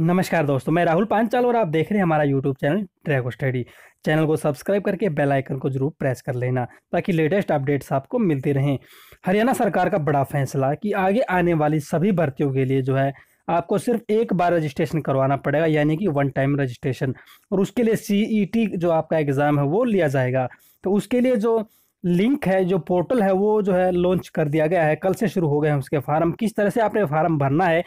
नमस्कार दोस्तों मैं राहुल पांचाल और आप देख रहे हैं हमारा YouTube channel track study channel को सब्सक्राइब करके बेल आइकन को जरूर प्रेस कर लेना ताकि लेटेस्ट अपडेट्स आपको मिलते रहें हरियाणा सरकार का बड़ा फैसला कि आगे आने वाली सभी भर्तियों के लिए जो है आपको सिर्फ एक बार रजिस्ट्रेशन करवाना पड़ेगा यानी कि वन टाइम रजिस्ट्रेशन और उसके लिए सी e जो आपका एग्ज़ाम है वो लिया जाएगा तो उसके लिए जो लिंक है जो पोर्टल है वो जो है लॉन्च कर दिया गया है कल से शुरू हो गए हैं उसके फार्म किस तरह से आपने फार्म भरना है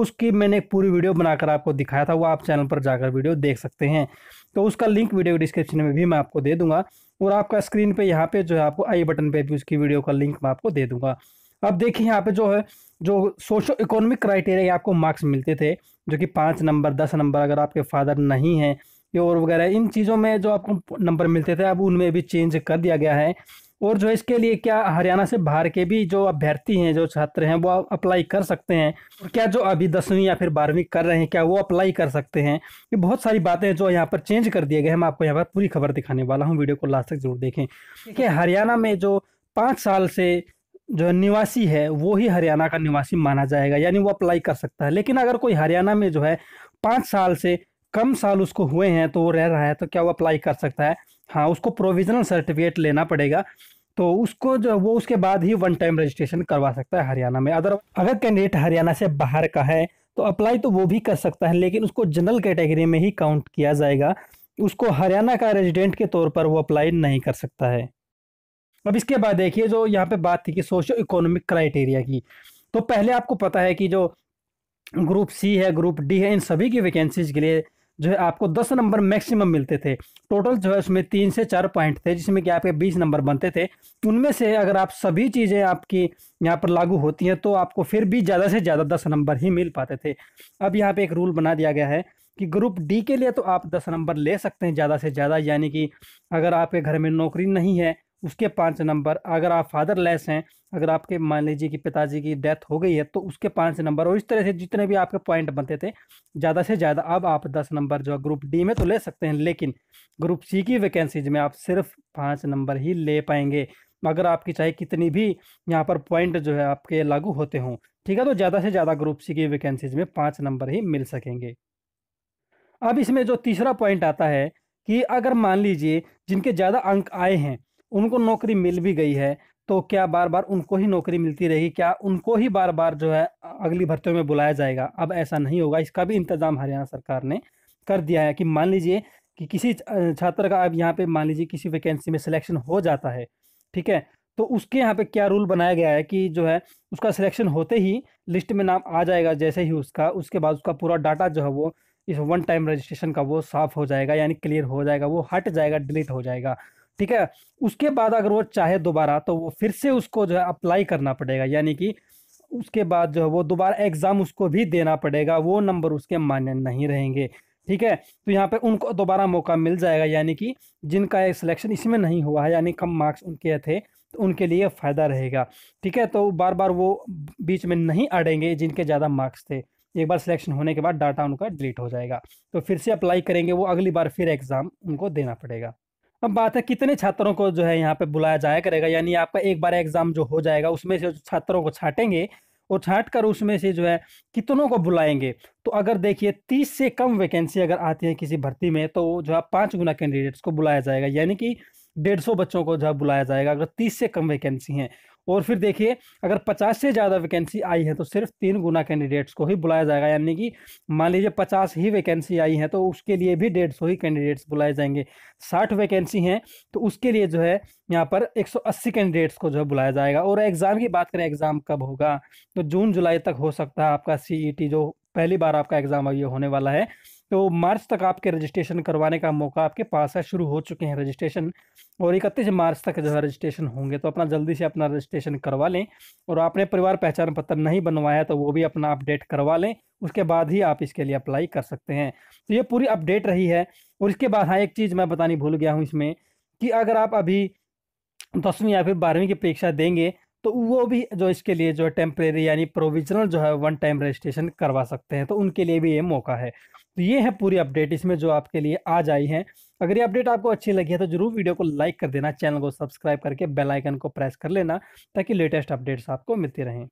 उसकी मैंने एक पूरी वीडियो बनाकर आपको दिखाया था वो आप चैनल पर जाकर वीडियो देख सकते हैं तो उसका लिंक वीडियो डिस्क्रिप्शन में भी मैं आपको दे दूंगा और आपका स्क्रीन पे यहाँ पे जो है आपको आई बटन पे भी उसकी वीडियो का लिंक मैं आपको दे दूंगा अब देखिए यहाँ पे जो है जो सोशो इकोनॉमिक क्राइटेरिया आपको मार्क्स मिलते थे जो कि पाँच नंबर दस नंबर अगर आपके फादर नहीं हैं या और वगैरह इन चीज़ों में जो आपको नंबर मिलते थे अब उनमें भी चेंज कर दिया गया है और जो इसके लिए क्या हरियाणा से बाहर के भी जो अभ्यर्थी हैं जो छात्र हैं वो अप्लाई कर सकते हैं और क्या जो अभी दसवीं या फिर बारहवीं कर रहे हैं क्या वो अप्लाई कर सकते हैं ये बहुत सारी बातें जो यहाँ पर चेंज कर दिए गए हैं मैं आपको यहाँ पर पूरी खबर दिखाने वाला हूँ वीडियो को लास्ट तक जरूर देखें देखिए हरियाणा में जो पाँच साल से जो निवासी है वो ही हरियाणा का निवासी माना जाएगा यानी वो अप्लाई कर सकता है लेकिन अगर कोई हरियाणा में जो है पाँच साल से कम साल उसको हुए हैं तो वो रह रहा है तो क्या वो अप्लाई कर सकता है हाँ उसको प्रोविजनल सर्टिफिकेट लेना पड़ेगा तो उसको जो वो उसके बाद ही वन टाइम रजिस्ट्रेशन करवा सकता है हरियाणा में अदर अगर कैंडिडेट हरियाणा से बाहर का है तो अप्लाई तो वो भी कर सकता है लेकिन उसको जनरल कैटेगरी में ही काउंट किया जाएगा उसको हरियाणा का रेजिडेंट के तौर पर वो अप्लाई नहीं कर सकता है अब इसके बाद देखिए जो यहाँ पे बात थी कि सोशो इकोनॉमिक क्राइटेरिया की तो पहले आपको पता है कि जो ग्रुप सी है ग्रुप डी है इन सभी की वैकेंसीज के लिए जो है आपको दस नंबर मैक्सिमम मिलते थे टोटल जो है उसमें तीन से चार पॉइंट थे जिसमें कि आपके बीस नंबर बनते थे उनमें से अगर आप सभी चीज़ें आपकी यहाँ पर लागू होती हैं तो आपको फिर भी ज़्यादा से ज़्यादा दस नंबर ही मिल पाते थे अब यहाँ पे एक रूल बना दिया गया है कि ग्रुप डी के लिए तो आप दस नंबर ले सकते हैं ज़्यादा से ज़्यादा यानी कि अगर आपके घर में नौकरी नहीं है उसके पाँच नंबर अगर आप फादरलेस हैं अगर आपके मान लीजिए कि पिताजी की डेथ हो गई है तो उसके पाँच नंबर और इस तरह से जितने भी आपके पॉइंट बनते थे ज़्यादा से ज़्यादा अब आप दस नंबर जो ग्रुप डी में तो ले सकते हैं लेकिन ग्रुप सी की वैकेंसीज में आप सिर्फ पाँच नंबर ही ले पाएंगे अगर आपकी चाहे कितनी भी यहाँ पर पॉइंट जो है आपके लागू होते हों ठीक है तो ज़्यादा से ज़्यादा ग्रुप सी की वैकेंसीज में पाँच नंबर ही मिल सकेंगे अब इसमें जो तीसरा पॉइंट आता है कि अगर मान लीजिए जिनके ज़्यादा अंक आए हैं उनको नौकरी मिल भी गई है तो क्या बार बार उनको ही नौकरी मिलती रहेगी क्या उनको ही बार बार जो है अगली भर्तियों में बुलाया जाएगा अब ऐसा नहीं होगा इसका भी इंतजाम हरियाणा सरकार ने कर दिया है कि मान लीजिए कि किसी छात्र का अब यहाँ पे मान लीजिए किसी वैकेंसी में सिलेक्शन हो जाता है ठीक है तो उसके यहाँ पे क्या रूल बनाया गया है कि जो है उसका सिलेक्शन होते ही लिस्ट में नाम आ जाएगा जैसे ही उसका उसके बाद उसका पूरा डाटा जो है वो इस वन टाइम रजिस्ट्रेशन का वो साफ हो जाएगा यानी क्लियर हो जाएगा वो हट जाएगा डिलीट हो जाएगा ठीक है उसके बाद अगर वो चाहे दोबारा तो वो फिर से उसको जो है अप्लाई करना पड़ेगा यानी कि उसके बाद जो है वो दोबारा एग्ज़ाम उसको भी देना पड़ेगा वो नंबर उसके मान्य नहीं रहेंगे ठीक है तो यहाँ पे उनको दोबारा मौका मिल जाएगा यानी कि जिनका सिलेक्शन इसमें नहीं हुआ है यानी कम मार्क्स उनके थे तो उनके लिए फ़ायदा रहेगा ठीक है तो बार बार वो बीच में नहीं अड़ेंगे जिनके ज़्यादा मार्क्स थे एक बार सिलेक्शन होने के बाद डाटा उनका डिलीट हो जाएगा तो फिर से अप्लाई करेंगे वो अगली बार फिर एग्ज़ाम उनको देना पड़ेगा अब बात है कितने छात्रों को जो है यहाँ पे बुलाया जाया करेगा यानी आपका एक बार एग्जाम जो हो जाएगा उसमें से छात्रों को छाटेंगे और छाट कर उसमें से जो है कितनों को बुलाएंगे तो अगर देखिए तीस से कम वैकेंसी अगर आती है किसी भर्ती में तो जो है पाँच गुना कैंडिडेट्स को बुलाया जाएगा यानी कि डेढ़ सौ बच्चों को जो है बुलाया जाएगा अगर तीस से कम वैकेंसी हैं और फिर देखिए अगर पचास से ज़्यादा वैकेंसी आई है तो सिर्फ तीन गुना कैंडिडेट्स को ही बुलाया जाएगा यानी कि मान लीजिए पचास ही वैकेंसी आई है तो उसके लिए भी डेढ़ सौ ही कैंडिडेट्स बुलाए जाएंगे साठ वैकेंसी हैं तो उसके लिए जो है यहाँ पर 180 कैंडिडेट्स को जो है बुलाया जाएगा और एग्ज़ाम की बात करें एग्ज़ाम कब होगा तो जून जुलाई तक हो सकता है आपका सी e जो पहली बार आपका एग्ज़ाम ये होने वाला है तो मार्च तक आपके रजिस्ट्रेशन करवाने का मौका आपके पास है शुरू हो चुके हैं रजिस्ट्रेशन और इकतीस मार्च तक जो है रजिस्ट्रेशन होंगे तो अपना जल्दी से अपना रजिस्ट्रेशन करवा लें और आपने परिवार पहचान पत्र नहीं बनवाया तो वो भी अपना अपडेट करवा लें उसके बाद ही आप इसके लिए अप्लाई कर सकते हैं तो ये पूरी अपडेट रही है और इसके बाद हाँ एक चीज़ मैं बतानी भूल गया हूँ इसमें कि अगर आप अभी दसवीं या फिर बारहवीं की परीक्षा देंगे तो वो भी जो इसके लिए जो है टेम्परेरी यानी प्रोविजनल जो है वन टाइम रजिस्ट्रेशन करवा सकते हैं तो उनके लिए भी ये मौका है तो ये है पूरी अपडेट इसमें जो आपके लिए आज आई है अगर ये अपडेट आपको अच्छी लगी है तो जरूर वीडियो को लाइक कर देना चैनल को सब्सक्राइब करके बेल आइकन को प्रेस कर लेना ताकि लेटेस्ट अपडेट्स आपको मिलती रहें